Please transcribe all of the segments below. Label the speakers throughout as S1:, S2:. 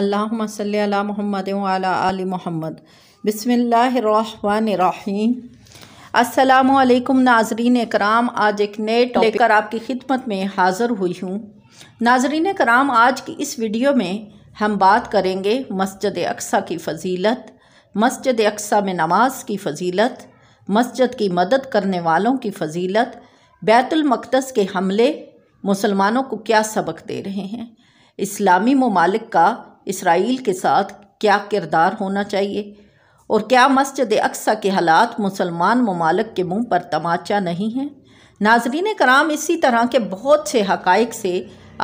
S1: अल्लाम सल महमद आल महमद बसमीम असलकम नाजरीन कराम आज एक नए लेकर आपकी खिदमत में हाज़िर हुई हूँ नाजरीन कराम आज की इस वीडियो में हम बात करेंगे मस्जिद अक्सा की फ़जीलत मस्जिद अक्सा में नमाज की फ़जीलत मस्जिद की मदद करने वालों की फ़जीलत बैतुलमक़दस के हमले मुसलमानों को क्या सबक दे रहे हैं इस्लामी ममालिक का इसराइल के साथ क्या किरदार होना चाहिए और क्या मस्जिद अक्सा के हालात मुसलमान ममालक के मुंह पर तमाचा नहीं है नाजरीन कराम इसी तरह के बहुत से हकाइक से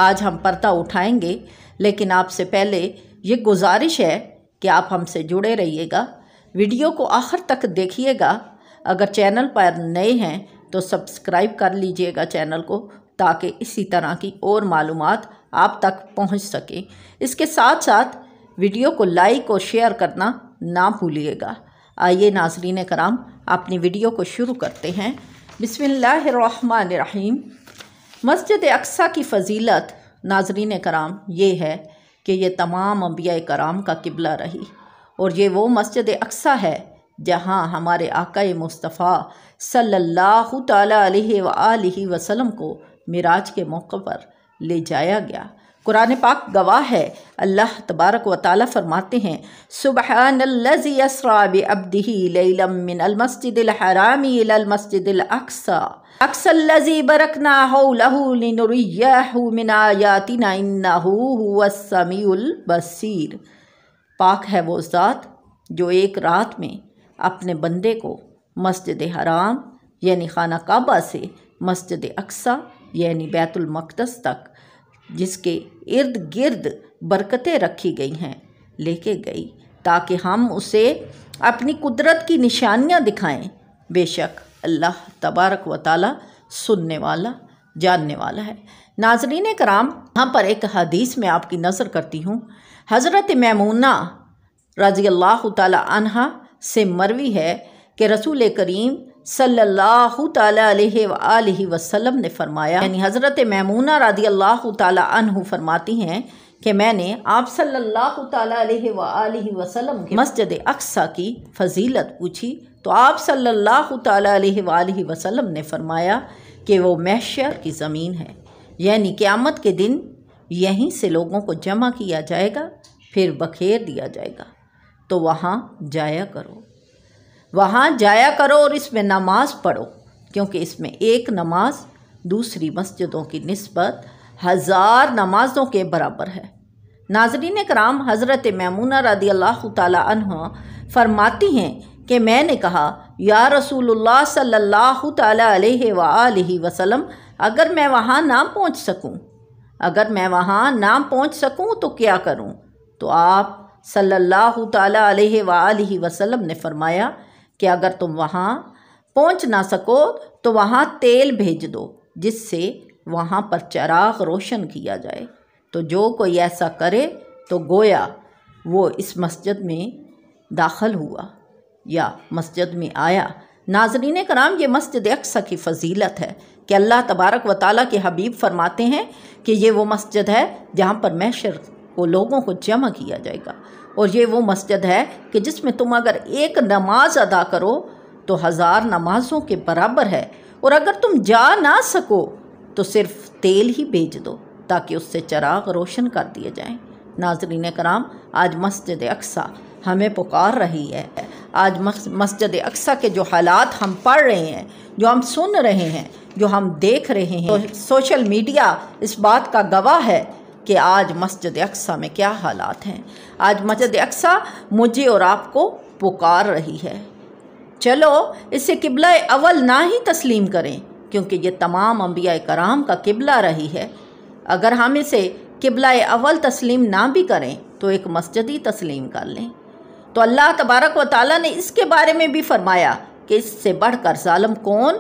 S1: आज हम पर्दा उठाएंगे लेकिन आपसे पहले ये गुजारिश है कि आप हमसे जुड़े रहिएगा वीडियो को आखिर तक देखिएगा अगर चैनल पर नए हैं तो सब्सक्राइब कर लीजिएगा चैनल को ताकि इसी तरह की और मालूम आप तक पहुंच सके इसके साथ साथ वीडियो को लाइक और शेयर करना ना भूलिएगा आइए नाजरीन कराम अपनी वीडियो को शुरू करते हैं बिसमीम मस्जिद अक्सा की फजीलत नाजरीन कराम ये है कि ये तमाम अम्बिया कराम का किबला रही और ये वो मस्जिद अक्सा है जहाँ हमारे आका मुस्तफ़ा सल्लल्लाहु सल्ला वसलम को मिराज के मौके पर ले जाया गया कुरान पाक गवाह है अल्लाह तबारक व ताली फरमाते हैं सुबहानल्लज़ी लैलम अक्सा अक्सल्लज़ी बरकना मिन आयातिना इन्नहु हुवस समीउल बसीर पाक है वो ज़ात जो एक रात में अपने बंदे को मस्जिद हराम यानी खाना काबा से मस्जिद अक्सा यानी बैतुल मकदस तक जिसके इर्द गिर्द बरकतें रखी गई हैं लेके गई ताकि हम उसे अपनी कुदरत की निशानियां दिखाएं बेशक अल्लाह तबारक व ताली सुनने वाला जानने वाला है नाजरीन कराम यहाँ पर एक हदीस में आपकी नज़र करती हूँ हज़रत मैमूना रज़ी अल्लाह तन से मरवी है कि रसूल करीम सल्लल्लाहु अलैहि वसल्लम ने फरमाया यानी हज़रत ममूना रदी अल्लाह तु फरमाती हैं कि मैंने आप सल्लल्लाहु अलैहि वसल्लम के मस्जिद अक्सा की फजीलत पूछी तो आप सल्लल्लाहु अलैहि वसल्लम ने फरमाया कि वो महशर की ज़मीन है यानी क़्यामत के दिन यहीं से लोगों को जमा किया जाएगा फिर बखेर दिया जाएगा तो वहाँ जाया करो वहाँ जाया करो और इसमें नमाज पढ़ो क्योंकि इसमें एक नमाज दूसरी मस्जिदों की नस्बत हज़ार नमाजों के बराबर है नाजरीन कराम हज़रत ममूना रदी अल्लाह तह फरमाती हैं कि मैंने कहा या रसूलुल्लाह सल्लल्लाहु अलैहि अलैहि वसल्लम अगर मैं वहाँ ना पहुँच सकूँ अगर मैं वहाँ ना पहुँच सकूँ तो क्या करूँ तो आप सल्लल्लाहु अलैहि वसल्लम ने फरमाया कि अगर तुम वहाँ पहुँच ना सको तो वहाँ तेल भेज दो जिससे वहाँ पर चराग रोशन किया जाए तो जो कोई ऐसा करे तो गोया वो इस मस्जिद में दाखिल हुआ या मस्जिद में आया नाजरीन कराम ये मस्जिद अक्सर की फजीलत है कि अल्लाह तबारक व ताली के हबीब फरमाते हैं कि ये वो मस्जिद है जहाँ पर मैशर को लोगों को जमा किया जाएगा और ये वो मस्जिद है कि जिसमें तुम अगर एक नमाज अदा करो तो हज़ार नमाजों के बराबर है और अगर तुम जा ना सको तो सिर्फ तेल ही भेज दो ताकि उससे चराग रोशन कर दिए जाएं नाजरीन कराम आज मस्जिद अक्सा हमें पुकार रही है आज मस्जिद अक्सा के जो हालात हम पढ़ रहे हैं जो हम सुन रहे हैं जो हम देख रहे हैं तो सोशल मीडिया इस बात का गवाह है कि आज मस्जिद अक्सा में क्या हालात हैं आज मस्जिद अक्सा मुझे और आपको पुकार रही है चलो इसे किबला अवल ना ही तस्लीम करें क्योंकि ये तमाम अम्बिया कराम का किबला रही है अगर हम इसे किबला अवल तस्लीम ना भी करें तो एक मस्जिद ही तस्लीम कर लें तो अल्लाह तबारक व ताली ने इसके बारे में भी फरमाया कि इससे बढ़ कर ालम कौन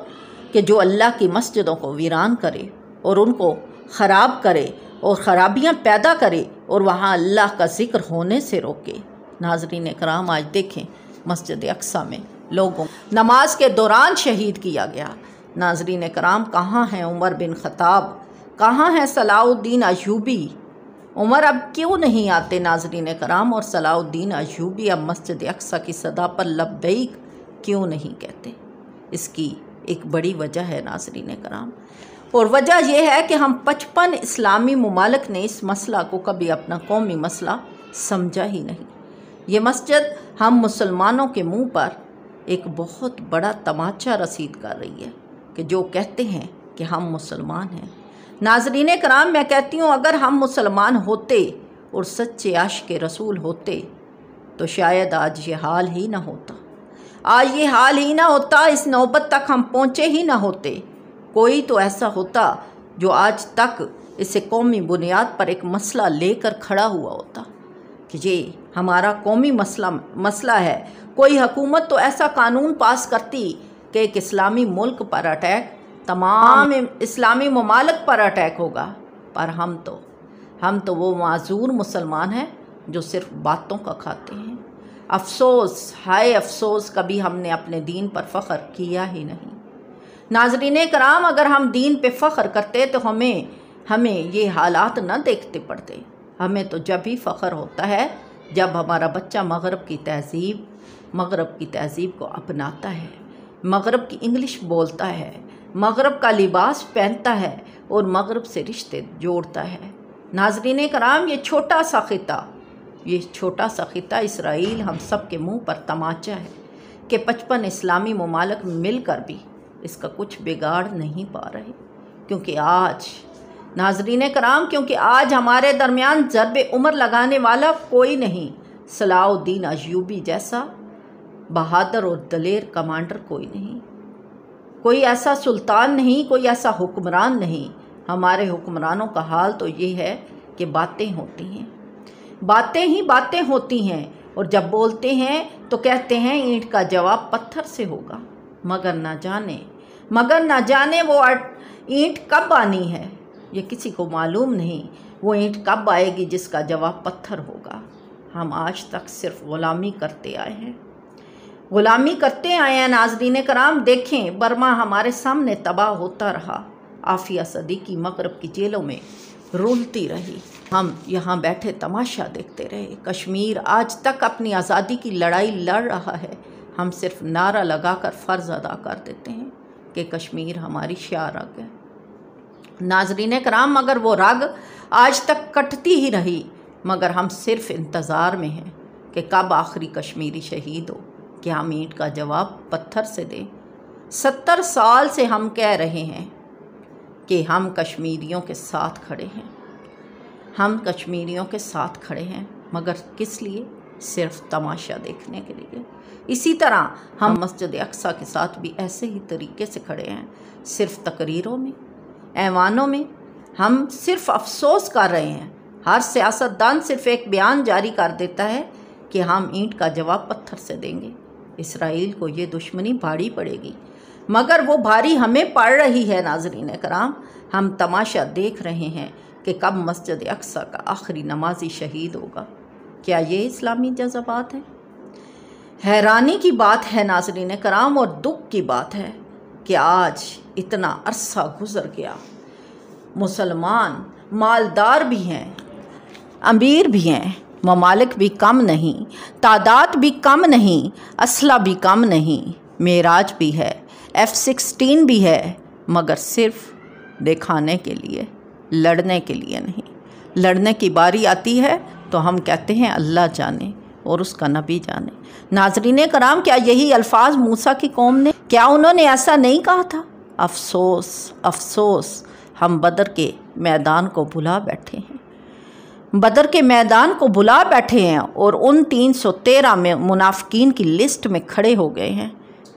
S1: कि जो अल्लाह की मस्जिदों को वीरान करे और उनको ख़राब करे और ख़राबियाँ पैदा करे और वहाँ अल्लाह का ज़िक्र होने से रोके नाजरीन कराम आज देखें मस्जिद अक्सा में लोगों नमाज के दौरान शहीद किया गया नाजरीन कराम कहाँ हैं उमर बिन ख़ताब कहाँ हैं सलाउद्दीन अयूबी उमर अब क्यों नहीं आते नाजरीन कराम और सलाउद्दीन अयूबी अब मस्जिद अक्सा की सदा पर लब्बैक क्यों नहीं कहते इसकी एक बड़ी वजह है नाजरीन कराम और वजह यह है कि हम पचपन इस्लामी ममालक ने इस मसला को कभी अपना कौमी मसला समझा ही नहीं ये मस्जिद हम मुसलमानों के मुंह पर एक बहुत बड़ा तमाचा रसीद कर रही है कि जो कहते हैं कि हम मुसलमान हैं नाजरीन कराम मैं कहती हूँ अगर हम मुसलमान होते और सच्चे आश के रसूल होते तो शायद आज ये हाल ही ना होता आज ये हाल ही ना होता इस नौबत तक हम पहुँचे ही ना होते कोई तो ऐसा होता जो आज तक इसे कौमी बुनियाद पर एक मसला लेकर खड़ा हुआ होता कि जी हमारा कौमी मसला मसला है कोई हकूमत तो ऐसा कानून पास करती कि एक इस्लामी मुल्क पर अटैक तमाम हाँ। इस्लामी ममालक पर अटैक होगा पर हम तो हम तो वो माजूर मुसलमान हैं जो सिर्फ बातों का खाते हैं अफसोस हाय अफसोस कभी हमने अपने दीन पर फ़ख्र किया ही नहीं नाजरीन कराम अगर हम दीन पे फ़ख्र करते तो हमें हमें ये हालात ना देखते पड़ते हमें तो जब ही फ़ख्र होता है जब हमारा बच्चा मगरब की तहजीब मगरब की तहजीब को अपनाता है मगरब की इंग्लिश बोलता है मगरब का लिबास पहनता है और मगरब से रिश्ते जोड़ता है नाजरीन कराम ये छोटा सा ख़िता ये छोटा सा ख़िता इसराइल हम सब के मुँह पर तमाचा है कि पचपन इस्लामी ममालक मिलकर भी इसका कुछ बिगाड़ नहीं पा रहे क्योंकि आज नाजरीन कराम क्योंकि आज हमारे दरमियान ज़रब उम्र लगाने वाला कोई नहीं सलाउद्दीन अजूबी जैसा बहादुर और दलेर कमांडर कोई नहीं कोई ऐसा सुल्तान नहीं कोई ऐसा हुक्मरान नहीं हमारे हुक्मरानों का हाल तो ये है कि बातें होती हैं बातें ही बातें होती हैं और जब बोलते हैं तो कहते हैं ईंट का जवाब पत्थर से होगा मगर ना जाने मगर न जाने वो ईंट कब आनी है ये किसी को मालूम नहीं वो ईंट कब आएगी जिसका जवाब पत्थर होगा हम आज तक सिर्फ ग़ुलामी करते आए हैं ग़ुलामी करते आए हैं नाजरीन कराम देखें बर्मा हमारे सामने तबाह होता रहा आफिया सदीकी मगरब की जेलों में रूलती रही हम यहाँ बैठे तमाशा देखते रहे कश्मीर आज तक अपनी आज़ादी की लड़ाई लड़ रहा है हम सिर्फ नारा लगाकर फ़र्ज़ अदा कर देते हैं कि कश्मीर हमारी शाह रग है नाजरीन कराम मगर वो रग आज तक कटती ही रही मगर हम सिर्फ इंतज़ार में हैं कि कब आखिरी कश्मीरी शहीद हो क्या मीट का जवाब पत्थर से दें सत्तर साल से हम कह रहे हैं कि हम कश्मीरियों के साथ खड़े हैं हम कश्मीरियों के साथ खड़े हैं मगर किस लिए सिर्फ तमाशा देखने के लिए इसी तरह हम मस्जिद अक्सा के साथ भी ऐसे ही तरीके से खड़े हैं सिर्फ तकरीरों में ऐवानों में हम सिर्फ अफसोस कर रहे हैं हर सियासतदान सिर्फ एक बयान जारी कर देता है कि हम ईंट का जवाब पत्थर से देंगे इसराइल को ये दुश्मनी भारी पड़ेगी मगर वो भारी हमें पड़ रही है नाजरीन कराम हम तमाशा देख रहे हैं कि कब मस्जिद अक्सा का आखिरी नमाजी शहीद होगा क्या ये इस्लामी जज्बात हैं हैरानी की बात है नाजरीन कराम और दुख की बात है कि आज इतना अरसा गुज़र गया मुसलमान मालदार भी हैं अमीर भी हैं ममालिक भी कम नहीं तादाद भी कम नहीं असला भी कम नहीं मेराज भी है एफ़ सिक्सटीन भी है मगर सिर्फ दिखाने के लिए लड़ने के लिए नहीं लड़ने की बारी आती है तो हम कहते हैं अल्लाह जाने और उसका नबी जाने नाजरीन कराम क्या यही अल्फाज मूसा की कौम ने क्या उन्होंने ऐसा नहीं कहा था अफसोस अफसोस हम बदर के मैदान को भुला बैठे हैं बदर के मैदान को भुला बैठे हैं और उन तीन सौ तेरह में मुनाफिकीन की लिस्ट में खड़े हो गए हैं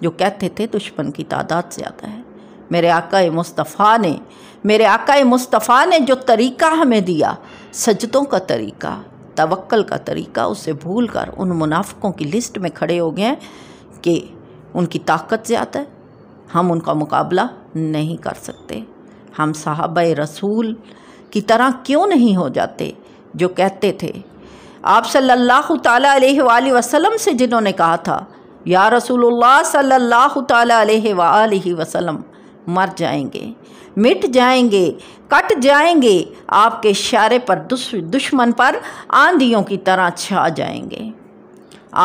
S1: जो कहते थे दुश्मन की तादाद ज़्यादा है मेरे आका मुस्तफ़ा ने मेरे आका मुस्तफ़ा ने जो तरीक़ा हमें दिया सजदों का तरीक़ा तवक्ल का तरीका उसे भूल कर उन मुनाफ़ों की लिस्ट में खड़े हो गए हैं कि उनकी ताकत ज़्यादा है हम उनका मुकाबला नहीं कर सकते हम साहब रसूल की तरह क्यों नहीं हो जाते जो कहते थे आप सल्लल्लाहु सल्ला वसल्लम से जिन्होंने कहा था या रसूलुल्लाह सल्लल्लाहु अलैहि अलैहि वसल्लम मर जाएंगे मिट जाएंगे कट जाएंगे आपके इशारे पर दुश्मन पर आंधियों की तरह छा जाएंगे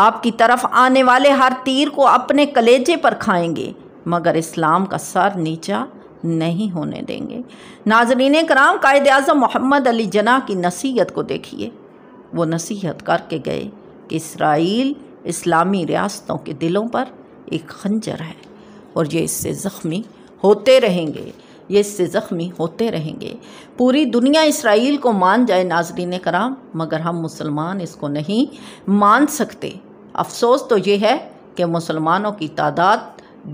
S1: आपकी तरफ आने वाले हर तीर को अपने कलेजे पर खाएंगे मगर इस्लाम का सर नीचा नहीं होने देंगे नाजरीन कराम कायद अजम मोहम्मद अली जना की नसीहत को देखिए वो नसीहत करके गए कि इसराइल इस्लामी रियासतों के दिलों पर एक खंजर है और ये इससे ज़ख्मी होते रहेंगे ये इससे ज़ख्मी होते रहेंगे पूरी दुनिया इसराइल को मान जाए नाजरीन कराम मगर हम मुसलमान इसको नहीं मान सकते अफसोस तो ये है कि मुसलमानों की तादाद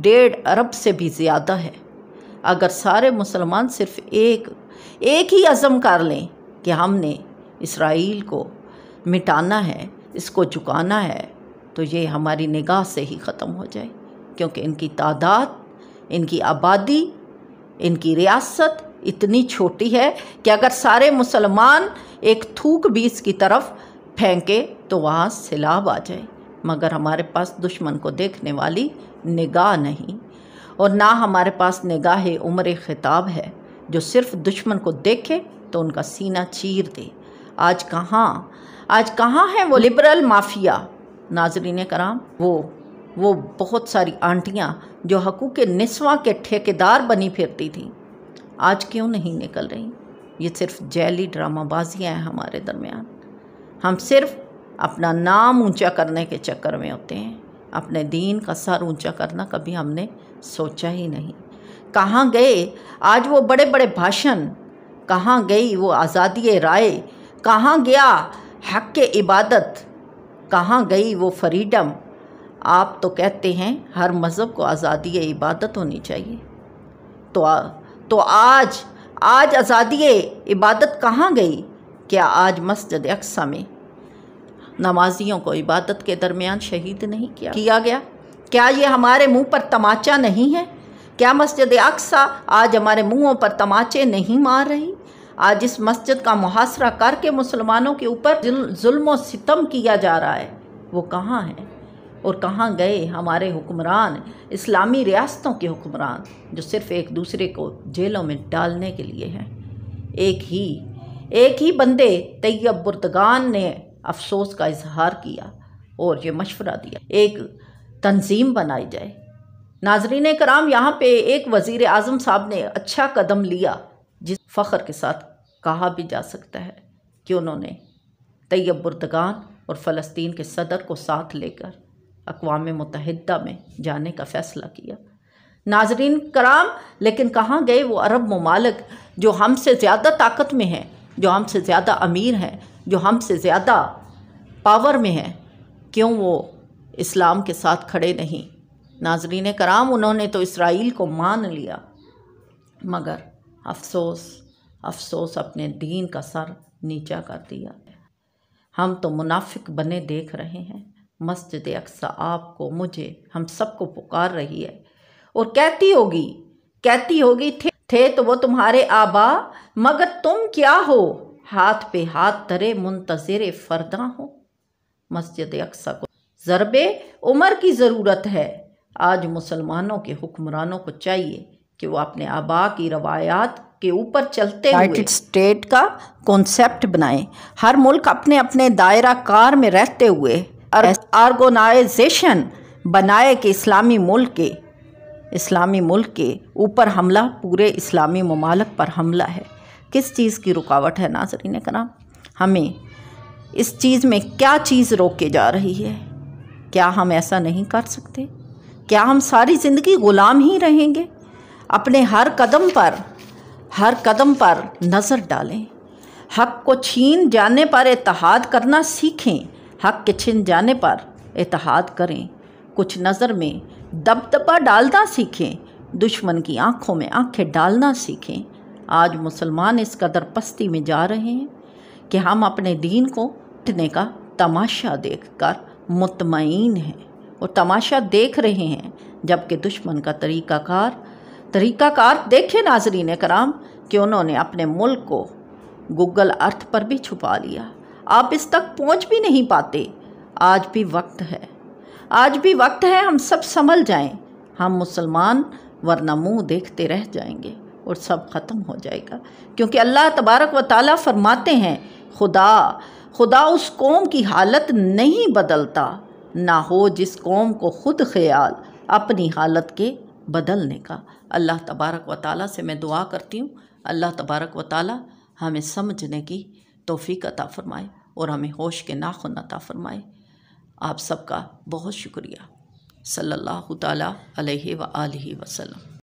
S1: डेढ़ अरब से भी ज़्यादा है अगर सारे मुसलमान सिर्फ एक एक ही अज़म कर लें कि हमने इसराइल को मिटाना है इसको झुकाना है तो ये हमारी निगाह से ही ख़त्म हो जाए क्योंकि इनकी तादाद इनकी आबादी इनकी रियासत इतनी छोटी है कि अगर सारे मुसलमान एक थूक बीज की तरफ फेंके तो वहाँ सैलाब आ जाए मगर हमारे पास दुश्मन को देखने वाली निगाह नहीं और ना हमारे पास निगाह उम्र खिताब है जो सिर्फ दुश्मन को देखे तो उनका सीना चीर दे आज कहाँ आज कहाँ है वो लिबरल माफिया नाजरीन कराम वो वो बहुत सारी आंटियाँ जो हकू के नस्वा के ठेकेदार बनी फिरती थी आज क्यों नहीं निकल रही ये सिर्फ जैली ड्रामाबाजियाँ हैं हमारे दरमियान हम सिर्फ अपना नाम ऊंचा करने के चक्कर में होते हैं अपने दीन का सर ऊंचा करना कभी हमने सोचा ही नहीं कहाँ गए आज वो बड़े बड़े भाषण कहाँ गई वो आज़ादी राय कहाँ गया हक के इबादत कहाँ गई वो फ्रीडम आप तो कहते हैं हर मज़हब को आज़ादी इबादत होनी चाहिए तो आ, तो आज आज आज़ादी इबादत कहाँ गई क्या आज मस्जिद अक्सा में नमाजियों को इबादत के दरमियान शहीद नहीं किया किया गया क्या ये हमारे मुंह पर तमाचा नहीं है क्या मस्जिद अक्सा आज हमारे मुंहों पर तमाचे नहीं मार रही आज इस मस्जिद का मुहासरा करके मुसलमानों के ऊपर जुल्म सितम किया जा रहा है वो कहाँ है और कहाँ गए हमारे हुक्मरान इस्लामी रियासतों के हुक्मरान जो सिर्फ़ एक दूसरे को जेलों में डालने के लिए हैं एक ही एक ही बंदे तैयब बुर्दगान ने अफसोस का इजहार किया और ये मशवरा दिया एक तंजीम बनाई जाए नाजरीन कराम यहाँ पे एक वज़ी अजम साहब ने अच्छा कदम लिया जिस फ़ख्र के साथ कहा भी जा सकता है कि उन्होंने तैयब बुर्दगान और फ़लस्तीन के सदर को साथ लेकर अकवा मुतहदा में जाने का फ़ैसला किया नाजरीन कराम लेकिन कहाँ गए वो अरब ममालक जो हमसे ज़्यादा ताकत में हैं जो हमसे ज़्यादा अमीर हैं जो हमसे ज़्यादा पावर में हैं क्यों वो इस्लाम के साथ खड़े नहीं नाजरीन कराम उन्होंने तो इसराइल को मान लिया मगर अफसोस अफसोस अपने दीन का सर नीचा कर दिया हम तो मुनाफिक बने देख रहे हैं मस्जिद अक्सा आपको मुझे हम सबको पुकार रही है और कहती होगी कहती होगी थे थे तो वो तुम्हारे आबा मगर तुम क्या हो हाथ पे हाथ तरे मुंतजर फरदा हो मस्जिद अक्सा को ज़रब उमर की ज़रूरत है आज मुसलमानों के हुक्मरानों को चाहिए कि वो अपने आबा की रवायात के ऊपर चलते यूनाइटेड स्टेट का कॉन्सेप्ट बनाएं हर मुल्क अपने अपने दायरा कार में रहते हुए आर्गोनाइजेशन बनाए कि इस्लामी मुल्क के इस्लामी मुल्क के ऊपर हमला पूरे इस्लामी ममालक पर हमला है किस चीज़ की रुकावट है नाजरीन कराम हमें इस चीज़ में क्या चीज़ रोक के जा रही है क्या हम ऐसा नहीं कर सकते क्या हम सारी ज़िंदगी ग़ुलाम ही रहेंगे अपने हर कदम पर हर कदम पर नज़र डालें हक को छीन जाने पर इतहाद करना सीखें हक के छिन जाने पर एतहाद करें कुछ नज़र में दबदबा डालना सीखें दुश्मन की आंखों में आंखें डालना सीखें आज मुसलमान इस कदर पस्ती में जा रहे हैं कि हम अपने दीन को उठने का तमाशा देखकर मुतमईन हैं और तमाशा देख रहे हैं जबकि दुश्मन का तरीक़ाकार तरीक़ाकार देखे नाजरीन कराम कि उन्होंने अपने मुल्क को गूगल अर्थ पर भी छुपा लिया आप इस तक पहुंच भी नहीं पाते आज भी वक्त है आज भी वक्त है हम सब संभल जाएं हम मुसलमान वरना मुंह देखते रह जाएंगे और सब ख़त्म हो जाएगा क्योंकि अल्लाह तबारक व ताली फरमाते हैं खुदा खुदा उस कौम की हालत नहीं बदलता ना हो जिस कौम को खुद ख्याल अपनी हालत के बदलने का अल्लाह तबारक व ताली से मैं दुआ करती हूँ अल्लाह तबारक व ताली हमें समझने की तोफ़ी अता फ़रमाए और हमें होश के नाखुन अता फ़रमाए आप सबका बहुत शुक्रिया सल्लल्लाहु ताला अलैहि व आलिहि वसल्लम